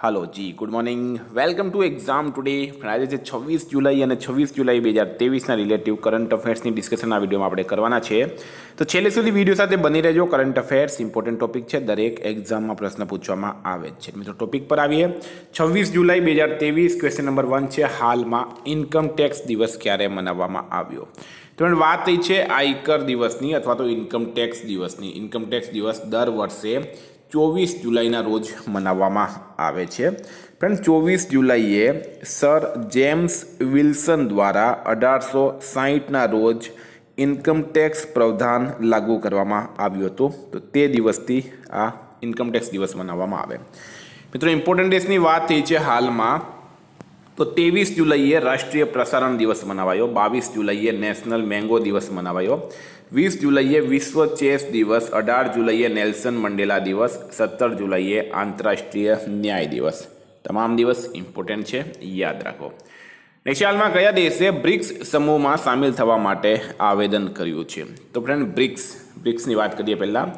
હાલો જી good morning welcome to exam today આજે છે છવ્વીસ જુલાઈ અને છવ્વીસ જુલાઈ બે હજાર તેવીસના રિલેટિવ કરંટ અફેર્સની ડિસ્કશન આ વિડીયોમાં આપણે કરવાના છે તો છેલ્લે સુધી વિડીયો સાથે બની રહેજો કરંટ અફેર્સ ઇમ્પોર્ટન્ટ ટોપિક છે દરેક એક્ઝામમાં પ્રશ્ન પૂછવામાં આવે છે મિત્રો ટોપિક પર આવીએ છવ્વીસ જુલાઈ બે હજાર તેવીસ ક્વેશ્ચન નંબર વન છે હાલમાં ઇન્કમ ટેક્સ દિવસ ક્યારે મનાવવામાં આવ્યો તો વાત થઈ છે આયકર દિવસની અથવા તો ઇન્કમ ટેક્સ દિવસની ઇન્કમ ટેક્સ દિવસ દર વર્ષે ચોવીસ જુલાઈના રોજ મનાવવામાં આવે છે ફ્રેન્ડ ચોવીસ જુલાઈએ સર જેમ્સ વિલ્સન દ્વારા અઢારસો સાહીઠના રોજ ઇન્કમટેક્સ પ્રાવધાન લાગુ કરવામાં આવ્યું હતું તો તે દિવસથી આ ઇન્કમટેક્સ દિવસ મનાવવામાં આવે મિત્રો ઇમ્પોર્ટન્ટ ડેસની વાત થઈ છે હાલમાં તો ત્રેવીસ જુલાઈએ રાષ્ટ્રીય પ્રસારણ દિવસ મનાવાયો બાવીસ જુલાઈએ નેશનલ મેંગો દિવસ મનાવાયો વીસ જુલાઈએ વિશ્વ ચેસ દિવસ અઢાર જુલાઈએ નેલ્સન મંડેલા દિવસ સત્તર જુલાઈએ આંતરરાષ્ટ્રીય ન્યાય દિવસ તમામ દિવસ ઇમ્પોર્ટન્ટ છે યાદ રાખો નેશિયાલમાં કયા દેશે બ્રિક્સ સમૂહમાં સામેલ થવા માટે આવેદન કર્યું છે તો ફ્રેન્ડ બ્રિક્સ બ્રિક્સની વાત કરીએ પહેલાં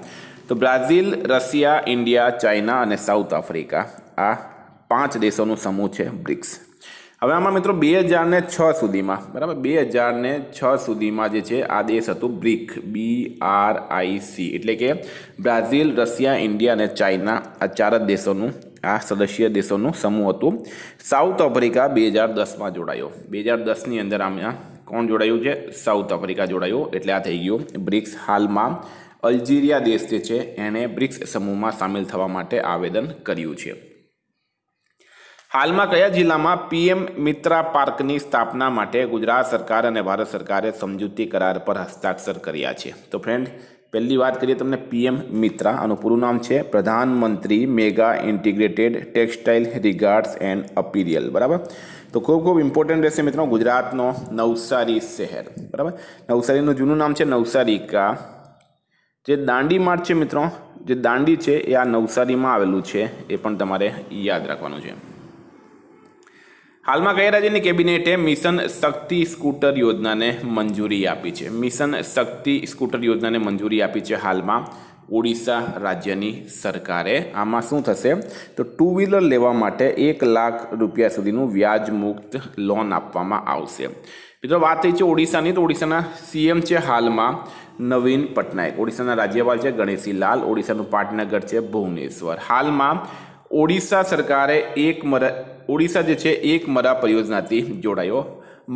તો બ્રાઝિલ રશિયા ઇન્ડિયા ચાઇના અને સાઉથ આફ્રિકા આ પાંચ દેશોનું સમૂહ છે બ્રિક્સ હવે આમાં મિત્રો બે હજારને છ સુધીમાં બરાબર બે હજારને છ સુધીમાં જે છે આ દેશ હતું BRIC B R I C એટલે કે બ્રાઝિલ રશિયા ઇન્ડિયા અને ચાઇના આ ચાર જ દેશોનું આ સદસ્ય દેશોનું સમૂહ હતું સાઉથ આફ્રિકા બે હજાર દસમાં જોડાયો બે હજાર દસની અંદર આમાં કોણ જોડાયું છે સાઉથ આફ્રિકા જોડાયું એટલે આ થઈ ગયું બ્રિક્સ હાલમાં અલ્જીરિયા દેશ જે છે એણે બ્રિક્સ સમૂહમાં સામેલ થવા માટે આવેદન કર્યું છે હાલમાં કયા જિલ્લામાં પીએમ મિત્રા પાર્કની સ્થાપના માટે ગુજરાત સરકાર અને ભારત સરકારે સમજૂતી કરાર પર હસ્તાક્ષર કર્યા છે તો ફ્રેન્ડ પહેલી વાત કરીએ તમને પીએમ મિત્રા આનું પૂરું નામ છે પ્રધાનમંત્રી મેગા ઇન્ટિગ્રેટેડ ટેક્સટાઇલ રિગાર્ડ્સ એન્ડ અપીરિયલ બરાબર તો ખૂબ ખૂબ ઇમ્પોર્ટન્ટ રહેશે મિત્રો ગુજરાતનો નવસારી શહેર બરાબર નવસારીનું જૂનું નામ છે નવસારીકા જે દાંડી માર્ગ છે મિત્રો જે દાંડી છે એ આ નવસારીમાં આવેલું છે એ પણ તમારે યાદ રાખવાનું છે હાલમાં કયા રાજ્યની કેબિનેટે મિશન શક્તિ સ્કૂટર યોજનાને મંજૂરી આપી છે મિશન શક્તિ સ્કૂટર યોજનાને મંજૂરી આપી છે હાલમાં ઓડિશા રાજ્યની સરકારે આમાં શું થશે તો ટુ વ્હીલર લેવા માટે એક લાખ રૂપિયા સુધીનું વ્યાજમુક્ત લોન આપવામાં આવશે મિત્રો વાત થઈ છે ઓડિશાની તો ઓડિશાના સીએમ છે હાલમાં નવીન પટનાયક ઓડિશાના રાજ્યપાલ છે ગણેશી લાલ ઓડિશાનું પાટનગર છે ભુવનેશ્વર હાલમાં ઓડિશા સરકારે એક મરા ઓડિશા જે છે એક મરા પરિયોજનાથી જોડાયો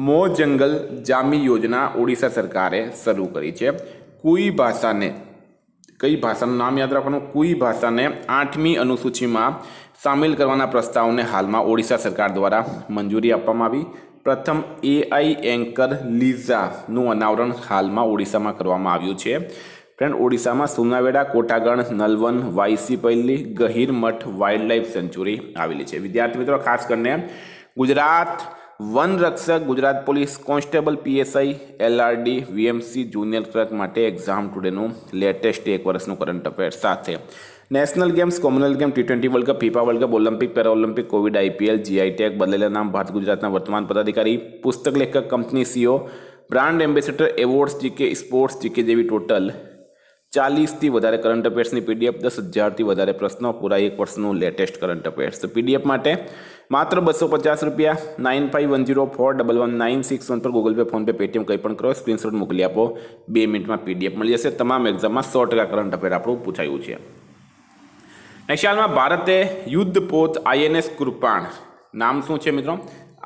મો જંગલ જામી યોજના ઓડિશા સરકારે શરૂ કરી છે કુઈ ભાષાને કઈ ભાષાનું નામ યાદ રાખવાનું કુઈ ભાષાને આઠમી અનુસૂચિમાં સામેલ કરવાના પ્રસ્તાવને હાલમાં ઓડિશા સરકાર દ્વારા મંજૂરી આપવામાં આવી પ્રથમ એઆઈ એન્કર લીઝાનું અનાવરણ હાલમાં ઓડિશામાં કરવામાં આવ્યું છે ફ્રેન્ડ ઓડિશામાં સુનાવેડા કોટાગણ નલવન વાયસી પલ્લી ગહીરમઠ વાઇલ્ડલાઇફ સેન્ચુરી આવેલી છે વિદ્યાર્થી મિત્રો ખાસ કરીને ગુજરાત વન રક્ષક Gujarat police constable PSI LRD VMC junior clerk માટે એક્ઝામ ટુડેનું લેટેસ્ટ એક વર્ષનું કરંટ અફેર સાથે national games Commonwealth game T twenty World Cup FIFA World Cup Olympic para Olympic Covid IPL GI tag બદલેલા નામ ભારત ગુજરાતના વર્તમાન પદાધિકારી પુસ્તક લેખક company CEO brand ambassador awards GK sports GK જેવી ટોટલ ચાલીસથી વધારે કરંટ અફેર્સની પીડીએફ દસ હજારથી વધારે પ્રશ્નો પૂરા એક વર્ષનું લેટેસ્ટ કરંટ અફેર્સ તો પીડીએફ માટે માત્ર બસો પચાસ રૂપિયા nine five one zero four double one nine six one પર ગૂગલ પે ફોનપે પેટીએમ કંઈ પણ કરો સ્ક્રીનશોટ મોકલી આપો બે મિનિટમાં પીડીએફ મળી જશે તમામ એક્ઝામમાં સો ટકા કરંટ અફેર આપણું પૂછાયું છે નેક્સ્ટ હાલમાં ભારતે પોત આઈએનએસ કૃપાણ નામ શું છે મિત્રો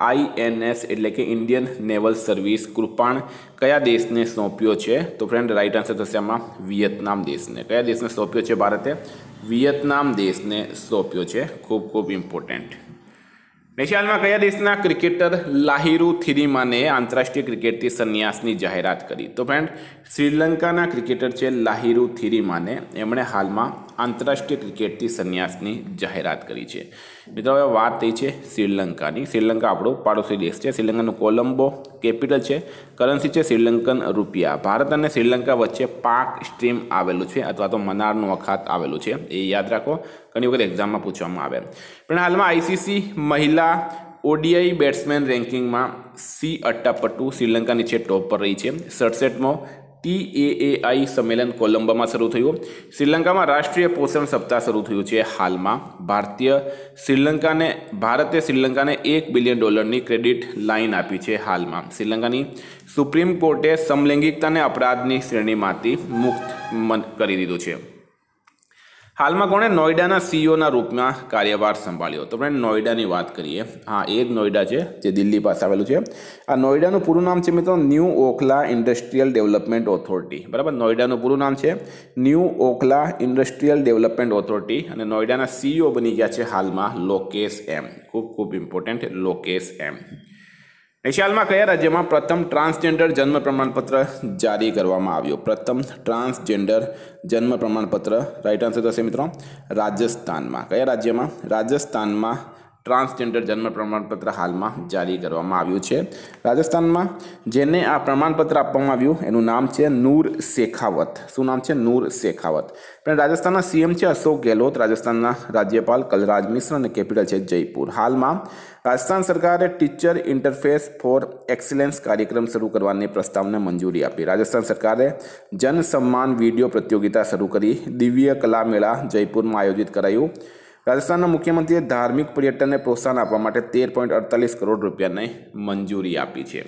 આઈએનએસ એટલે કે ઇન્ડિયન નેવલ સર્વિસ કૃપાણ કયા દેશને સોંપ્યો છે તો ફ્રેન્ડ રાઈટ આન્સર થશે આમાં વિયેતનામ દેશને કયા દેશને સોંપ્યો છે ભારતે વિયેતનામ દેશને સોંપ્યો છે ખૂબ ખૂબ ઇમ્પોર્ટન્ટ નેશિયાલમાં કયા દેશના ક્રિકેટર લાહિરુ થિરીમાને આંતરરાષ્ટ્રીય ક્રિકેટથી સંન્યાસની જાહેરાત કરી તો ફ્રેન્ડ શ્રીલંકાના ક્રિકેટર છે લાહિરુ થિરીમાને એમણે હાલમાં આંતરરાષ્ટ્રીય ક્રિકેટથી સંન્યાસની જાહેરાત કરી છે મિત્રો હવે વાત એ છે શ્રીલંકાની શ્રીલંકા આપણો પાડોશી દેશ છે શ્રીલંકાનું કોલંબો કેપિટલ છે કરન્સી છે શ્રીલંકન રૂપિયા ભારત અને શ્રીલંકા વચ્ચે પાક સ્ટ્રીમ આવેલું છે અથવા તો મનારનું અખાત આવેલું છે એ યાદ રાખો ઘણી વખત એક્ઝામમાં પૂછવામાં આવે પણ હાલમાં આઈસીસી મહિલા ઓડીઆઈ બેટ્સમેન રેન્કિંગમાં સી અટ્ટાપટ્ટુ શ્રીલંકાની છે ટોપ પર રહી છે સડસઠમો ટીએએઆઈ સંમેલન કોલંબોમાં શરૂ થયું શ્રીલંકામાં રાષ્ટ્રીય પોષણ સપ્તાહ શરૂ થયું છે હાલમાં ભારતીય શ્રીલંકાને ભારતે શ્રીલંકાને એક બિલિયન ડોલરની ક્રેડિટ લાઇન આપી છે હાલમાં શ્રીલંકાની સુપ્રીમ કોર્ટે સમલૈંગિકતાને અપરાધની શ્રેણીમાંથી મુક્ત કરી દીધું છે હાલમાં કોણે નોઈડાના સીઈઓના રૂપમાં કાર્યભાર સંભાળ્યો તો આપણે નોઈડાની વાત કરીએ હા એક નોઈડા છે જે દિલ્હી પાસે આવેલું છે આ નોઈડાનું પૂરું નામ છે મિત્રો new Okhla industrial development authority બરાબર નોઈડાનું પૂરું નામ છે new Okhla industrial development authority અને નોઈડાના સીઈઓ બની ગયા છે હાલમાં લોકેશ એમ ખૂબ ખૂબ ઇમ્પોર્ટન્ટ લોકેશ એમ વિશાલમાં કયા રાજ્યમાં પ્રથમ ટ્રાન્સજેન્ડર જન્મ પ્રમાણપત્ર જારી કરવામાં આવ્યું પ્રથમ ટ્રાન્સજેન્ડર જન્મ પ્રમાણપત્ર રાઈટ આન્સર થશે મિત્રો રાજસ્થાનમાં કયા રાજ્યમાં રાજસ્થાનમાં ટ્રાન્સજેન્ડર જન્મ પ્રમાણપત્ર હાલમાં જારી કરવામાં આવ્યું છે રાજસ્થાનમાં જેને આ પ્રમાણપત્ર આપવામાં આવ્યું એનું નામ છે નૂર શેખાવત શું નામ છે નૂર શેખાવત પણ રાજસ્થાનના સીએમ છે અશોક ગેહલોત રાજસ્થાનના રાજ્યપાલ કલરાજ મિશ્ર અને કેપિટલ છે જયપુર હાલમાં રાજસ્થાન સરકારે ટીચર ઇન્ટરફેસ ફોર એક્સિલન્સ કાર્યક્રમ શરૂ કરવાની પ્રસ્તાવને મંજૂરી આપી રાજસ્થાન સરકારે જન સન્માન વિડીયો પ્રતિયોગિતા શરૂ કરી દિવ્ય કલા મેળા જયપુરમાં આયોજિત કરાયું રાજસ્થાનના મુખ્યમંત્રીએ ધાર્મિક પર્યટનને પ્રોત્સાહન આપવા માટે તેર પોઈન્ટ અડતાલીસ કરોડ રૂપિયાની મંજૂરી આપી છે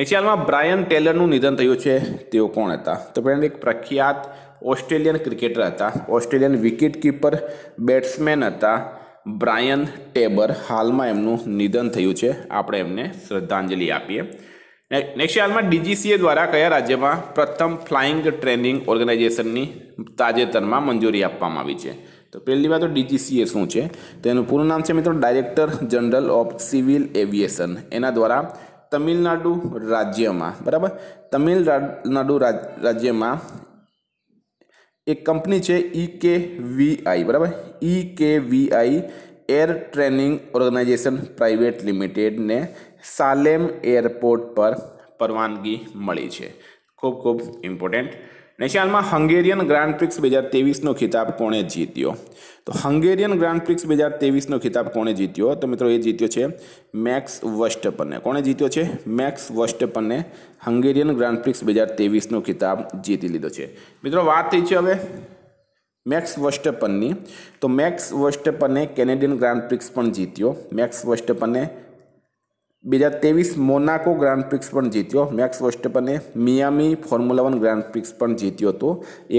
નીચે હાલમાં બ્રાયન ટેલરનું નિધન થયું છે તેઓ કોણ હતા તો પહેલાં એક પ્રખ્યાત ઓસ્ટ્રેલિયન ક્રિકેટર હતા ઓસ્ટ્રેલિયન વિકેટ કીપર બેટ્સમેન હતા બ્રાયન ટેબર હાલમાં એમનું નિધન થયું છે આપણે એમને શ્રદ્ધાંજલિ આપીએ નેક્સ્ટ હાલમાં ડીજીસીએ દ્વારા કયા રાજ્યમાં પ્રથમ ફ્લાઇંગ ટ્રેનિંગ ઓર્ગેનાઇઝેશનની તાજેતરમાં મંજૂરી આપવામાં આવી છે તો પહેલી વાત તો ડીજીસીએ શું છે તેનું પૂરું નામ છે મિત્રો director general of civil aviation એના દ્વારા તમિલનાડુ રાજ્યમાં બરાબર તમિલનાડુ રાજ્યમાં એક કંપની છે ઈ કે વીઆઈ બરાબર E K V I air training organisation private લિમિટેડને સાલેમ એરપોર્ટ પર પરવાનગી મળી છે ખૂબ ખૂબ ઇમ્પોર્ટન્ટ નેશિયાલમાં હંગેરિયન ગ્રાન્ડ પ્રિક્સ બે હજાર તેવીસનો ખિતાબ કોણે જીત્યો તો હંગેરિયન ગ્રાન્ડ પ્રિક્સ બે હજાર તેવીસનો ખિતાબ કોણે જીત્યો તો મિત્રો એ જીત્યો છે મેક્સ વસ્ટપનને કોણે જીત્યો છે મેક્સ વસ્ટપને હંગેરિયન ગ્રાન્ડ પ્રિક્સ બે હજાર તેવીસનો ખિતાબ જીતી લીધો છે મિત્રો વાત થઈ છે હવે મેક્સ વસ્ટપનની તો મેક્સ વસ્ટપને કેનેડિયન ગ્રાન્ડ પ્રિક્સ પણ જીત્યો મેક્સ વસ્ટપને 2023 मोनाको ग्रैंड प्रिक्स પણ જીત્યો મેક્સ વસ્ટેપે મિયામી ફોર્મ્યુલા 1 ગ્રાન્ડ પ્રિક્સ પણ જીત્યો તો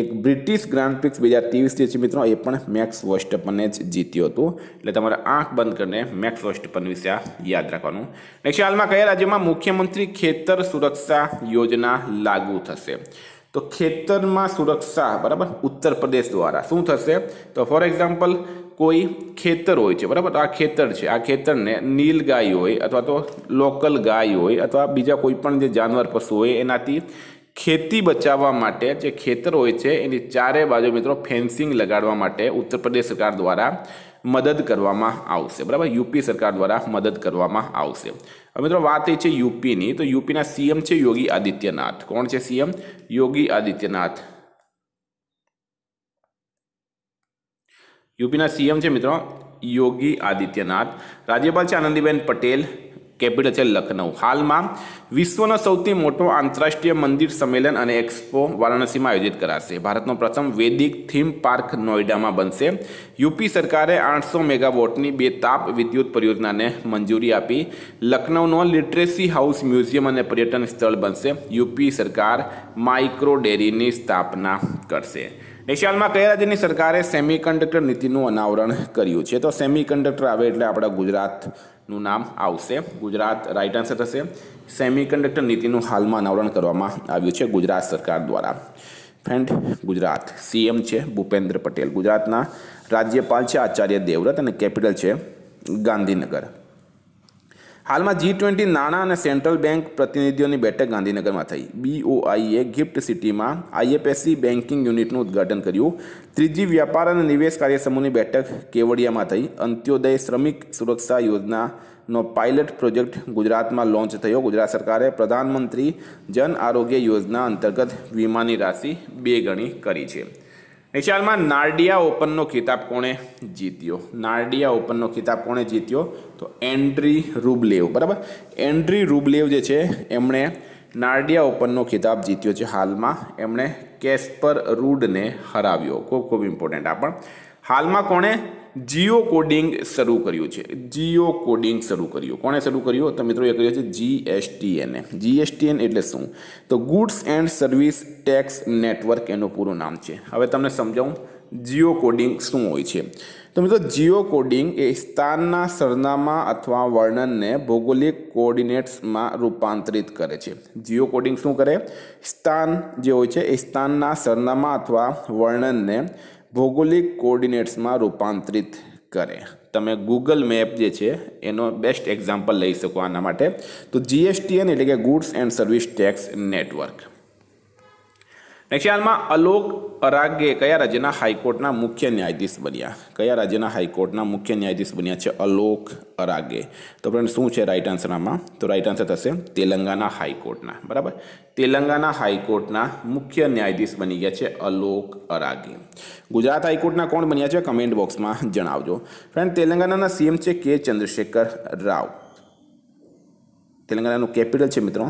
એક બ્રિટિશ ગ્રાન્ડ પ્રિક્સ 2023 છે મિત્રો એ પણ મેક્સ વસ્ટેપે જ જીત્યો તો એટલે તમારે આંખ બંધ કરીને મેક્સ વસ્ટેપન વિશે યાદ રાખવાનું નેક્સ્ટ આલ માં કયા રાજ્યમાં મુખ્યમંત્રી ક્ષેત્ર સુરક્ષા યોજના લાગુ થશે તો ખેતરમાં સુરક્ષા બરાબર ઉત્તર પ્રદેશ દ્વારા શું થશે તો ફોર એક્ઝામ્પલ કોઈ ખેતર હોય છે બરાબર આ ખેતર છે આ ખેતરને નીલ ગાય હોય અથવા તો લોકલ ગાય હોય અથવા બીજા કોઈ પણ જે જાનવર પશુ હોય એનાથી ખેતી બચાવવા માટે જે ખેતર હોય છે એની ચારે બાજુ મિત્રો ફેન્સિંગ લગાડવા માટે ઉત્તર પ્રદેશ સરકાર દ્વારા मदद कर बराबर यूपी सरकार द्वारा मदद कर मित्रों बात है यूपी तो यूपी सीएम है योगी आदित्यनाथ को CM Yogi Adityanath UP CM है मित्रों योगी आदित्यनाथ राज्यपाल आनंदीबेन पटेल કેપિટલ છે લખનઉ હાલમાં વિશ્વનો સૌથી મોટો આંતરરાષ્ટ્રીય મંદિર સંમેલન અને એક્સપો વારાણસીમાં આયોજિત કરાશે ભારતનો પ્રથમ વૈદિક થીમ પાર્ક નોઈડામાં બનશે યુપી સરકારે આઠસો મેગાવોટની બે તાપ વિદ્યુત પરિયોજનાને મંજૂરી આપી લખનૌનો લિટરેસી હાઉસ મ્યુઝિયમ અને પર્યટન સ્થળ બનશે યુપી સરકાર માઇક્રો ડેરીની સ્થાપના કરશે નેશનલમાં કયા રાજ્યની સરકારે સેમી કંડક્ટર નીતિનું અનાવરણ કર્યું છે તો સેમી કંડક્ટર આવે એટલે આપણા ગુજરાત નું નામ આવશે ગુજરાત રાઇટ આન્સર થશે સેમિકન્ડક્ટર નીતિનું હાલમાં અનાવરણ કરવામાં આવ્યું છે ગુજરાત સરકાર દ્વારા ફ્રેન્ડ ગુજરાત સીએમ છે ભૂપેન્દ્ર પટેલ ગુજરાતના રાજ્યપાલ છે આચાર્ય દેવવ્રત અને કેપિટલ છે ગાંધીનગર હાલમાં જી ટ્વેન્ટી નાણાં અને સેન્ટ્રલ બેંક પ્રતિનિધિઓની બેઠક ગાંધીનગરમાં થઈ બીઓઆઈએ ગિફ્ટ સિટીમાં આઈએફએસસી બેન્કિંગ યુનિટનું ઉદ્ઘાટન કર્યું ત્રીજી વ્યાપાર અને નિવેશ કાર્યસમૂહની બેઠક કેવડિયામાં થઈ અંત્યોદય શ્રમિક સુરક્ષા યોજનાનો પાયલટ પ્રોજેક્ટ ગુજરાતમાં લોન્ચ થયો ગુજરાત સરકારે પ્રધાનમંત્રી જન આરોગ્ય યોજના અંતર્ગત વીમાની રાશિ બે ગણી કરી છે નીચે હાલમાં નાર્ડિયા ઓપનનો ખિતાબ કોણે જીત્યો નાર્ડિયા ઓપનનો ખિતાબ કોણે જીત્યો તો એન્ડ્રી રૂબલેવ બરાબર એન્ડ્રી રૂબલેવ જે છે એમણે નાર્ડિયા ઓપનનો ખિતાબ જીત્યો છે હાલમાં એમણે કેસ્પર રૂડને હરાવ્યો ખૂબ ખૂબ ઇમ્પોર્ટન્ટ આ પણ હાલમાં કોણે જીઓ કોડિંગ શરૂ કર્યું છે જીઓ કોડિંગ શરૂ કર્યું કોણે શરૂ કર્યું તો મિત્રો એ કર્યું છે જીએસટીએનએ જીએસટીએન એટલે શું તો goods and service tax network એનું પૂરું નામ છે હવે તમને સમજાવું જીઓ કોડિંગ શું હોય છે તો મિત્રો જીઓ કોડિંગ એ સ્થાનના સરનામા અથવા વર્ણનને ભૌગોલિક કોર્ડિનેટ્સમાં રૂપાંતરિત કરે છે જીઓ કોડિંગ શું કરે સ્થાન જે હોય છે એ સ્થાનના સરનામા અથવા વર્ણનને ભૌગોલિક કોઓર્ડિનેટ્સમાં રૂપાંતરિત કરે તમે ગૂગલ મેપ જે છે એનો બેસ્ટ એક્ઝામ્પલ લઈ શકો આના માટે તો જીએસટીએન એટલે કે goods and service tax network next Alok Aradhe કયા રાજ્યના હાઈકોર્ટના મુખ્ય ન્યાયાધીશ બન્યા કયા રાજ્યના હાઈકોર્ટના મુખ્ય ન્યાયાધીશ બન્યા છે અલોક અરાગે તો ફ્રેન્ડ શું છે રાઈટ આન્સર તો રાઈટ આન્સર થશે તેલંગાના હાઈકોર્ટના બરાબર તેલંગાના હાઈકોર્ટના મુખ્ય ન્યાયાધીશ બની ગયા છે અલોક અરાગે ગુજરાત હાઈકોર્ટના કોણ બન્યા છે કમેન્ટ બોક્સમાં જણાવજો ફ્રેન્ડ તેલંગાના સીએમ છે કે ચંદ્રશેખર રાવ તેલંગાનાનું કેપિટલ છે મિત્રો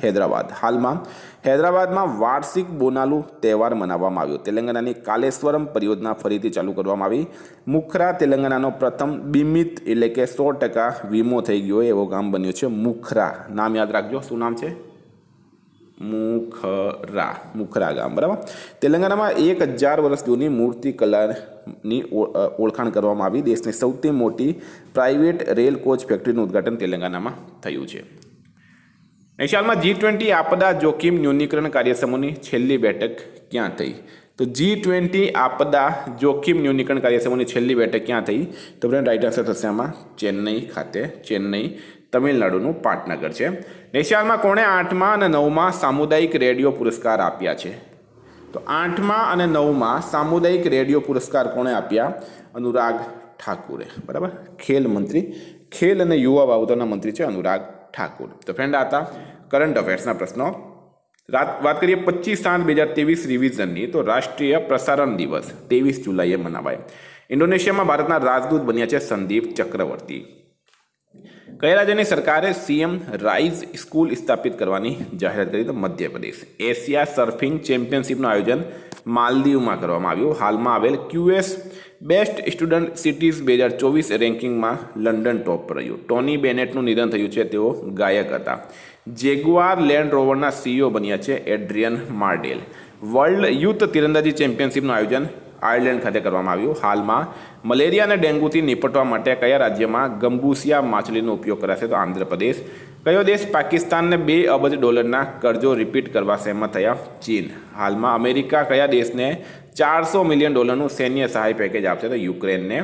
હૈદરાબાદ હાલમાં હૈદરાબાદમાં વાર્ષિક બોનાલુ તહેવાર મનાવવામાં આવ્યો તેલંગાણાની કાલેશ્વરમ પરિયોજના ફરીથી ચાલુ કરવામાં આવી મુખરા તેલંગાણાનો પ્રથમ બીમિત એટલે કે સો ટકા વીમો થઈ ગયો એવો ગામ બન્યો છે મુખરા નામ યાદ રાખજો શું નામ છે મુખરા મુખરા ગામ બરાબર તેલંગાણામાં એક હજાર વર્ષ જૂની મૂર્તિ કલાની ઓળખાણ કરવામાં આવી દેશની સૌથી મોટી પ્રાઇવેટ રેલ કોચ ફેક્ટરીનું ઉદઘાટન તેલંગાણામાં થયું છે એશિયામાં જી ટ્વેન્ટી આપદા જોખમ ન્યૂનીકરણ કાર્યસમૂહની છેલ્લી બેઠક ક્યાં થઈ તો જી ટ્વેન્ટી આપદા જોખમ ન્યૂનીકરણ કાર્યસમૂહની છેલ્લી બેઠક ક્યાં થઈ તો ફ્રેન્ડ રાઇટ આન્સર થશે આમાં ચેન્નઈ ખાતે ચેન્નઈ તમિલનાડુનું પાટનગર છે એશિયામાં કોણે આઠમાં અને નવમાં સામુદાયિક રેડિયો પુરસ્કાર આપ્યા છે તો આઠમાં અને નવમાં સામુદાયિક રેડિયો પુરસ્કાર કોણે આપ્યા અનુરાગ ઠાકુરે બરાબર ખેલ મંત્રી ખેલ અને યુવા બાબતોના મંત્રી છે અનુરાગ ઠાકુર તો ફ્રેન્ડ હતા કરંટ અફેર્સના પ્રશ્નો વાત કરીએ પચીસ સાત બે હજાર ત્રેવીસ રિવિઝનની તો રાષ્ટ્રીય પ્રસારણ દિવસ ત્રેવીસ જુલાઈએ મનાવાય ઇન્ડોનેશિયામાં ભારતના રાજદૂત બન્યા છે સંદીપ ચક્રવર્તી કયા રાજ્યની સરકારે સીએમ રાઇઝ સ્કૂલ સ્થાપિત કરવાની જાહેરાત કરી તો મધ્યપ્રદેશ એશિયા સર્ફિંગ ચેમ્પિયનશિપનું આયોજન માલદીવમાં કરવામાં આવ્યું હાલમાં આવેલ ક્યુએસ બેસ્ટ સ્ટુડન્ટ સિટીઝ બે હજાર ચોવીસ રેન્કિંગમાં લંડન ટોપ પર રહ્યું ટોની બેનેટનું નિધન થયું છે તેઓ ગાયક હતા જેગુઆર લેન્ડ રોવરના સીઈઓ બન્યા છે એડ્રિયન માર્ડેલ વર્લ્ડ યુથ તીરંદાજી ચેમ્પિયનશિપનું આયોજન આયર્લેન્ડ ખાતે કરવામાં આવ્યું હાલમાં મલેરિયા અને ડેન્ગ્યુથી નિપટવા માટે કયા રાજ્યમાં ગંબૂસિયા માછલીનો ઉપયોગ કરાશે તો આંધ્રપ્રદેશ કયો દેશ પાકિસ્તાનને બે અબજ ડોલરના કરજો રિપીટ કરવા સહેમત થયા ચીન હાલમાં અમેરિકા કયા દેશને ચારસો મિલિયન ડોલરનું સૈન્ય સહાય પેકેજ આપશે તો યુક્રેનને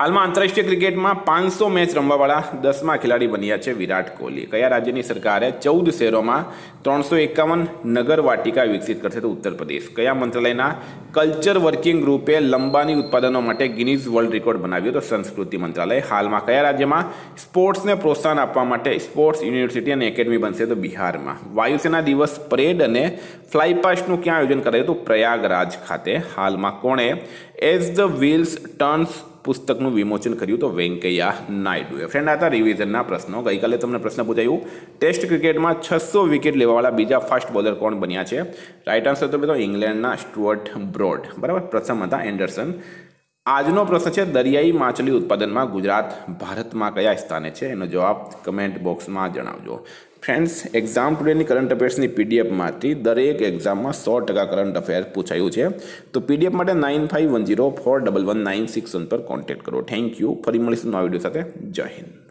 હાલમાં આંતરરાષ્ટ્રીય ક્રિકેટમાં પાંચસો મેચ રમવાવાળા દસમા ખેલાડી બન્યા છે વિરાટ કોહલી કયા રાજ્યની સરકારે ચૌદ શહેરોમાં ત્રણસો એકાવન નગર વાટિકા વિકસિત કરશે તો ઉત્તર પ્રદેશ કયા મંત્રાલયના કલ્ચર વર્કિંગ ગ્રુપે લંબાની ઉત્પાદનો માટે ગિનીઝ વર્લ્ડ રેકોર્ડ બનાવ્યો તો સંસ્કૃતિ મંત્રાલય હાલમાં કયા રાજ્યમાં સ્પોર્ટ્સને પ્રોત્સાહન આપવા માટે સ્પોર્ટ્સ યુનિવર્સિટી અને એકેડમી બનશે તો બિહારમાં વાયુસેના દિવસ પરેડ અને ફ્લાયપાસ્ટનું ક્યાં આયોજન કરાયું તો પ્રયાગરાજ ખાતે હાલમાં કોણે એઝ ધ વ્હીલ્સ ટર્ન્સ પુસ્તકનું વિમોચન કર્યું તો વેંકૈયા નાયડુએ ફ્રેન્ડ હતા રિવિઝનના પ્રશ્નો ગઈકાલે તમને પ્રશ્ન પૂછાયું ટેસ્ટ ક્રિકેટમાં છસો વિકેટ લેવાવાળા બીજા ફાસ્ટ બોલર કોણ બન્યા છે રાઇટ આન્સર તો મિત્રો ઇંગ્લેન્ડના સ્ટુઅર્ટ બ્રોડ બરાબર પ્રથમ હતા એન્ડરસન આજનો પ્રશ્ન છે દરિયાઈ માછલી ઉત્પાદનમાં ગુજરાત ભારતમાં કયા સ્થાને છે એનો જવાબ કમેન્ટ બોક્સમાં જણાવજો ફ્રેન્ડ્સ એક્ઝામ ટુડેની કરંટ અફેર્સની પીડીએફમાંથી દરેક એક્ઝામમાં સો ટકા કરંટ અફેર પૂછાયું છે તો પીડીએફ માટે nine five one zero four double one nine six one પર કોન્ટેક્ટ કરો થેન્ક યુ ફરી મળીશું નવા વિડીયો સાથે જય હિન્દ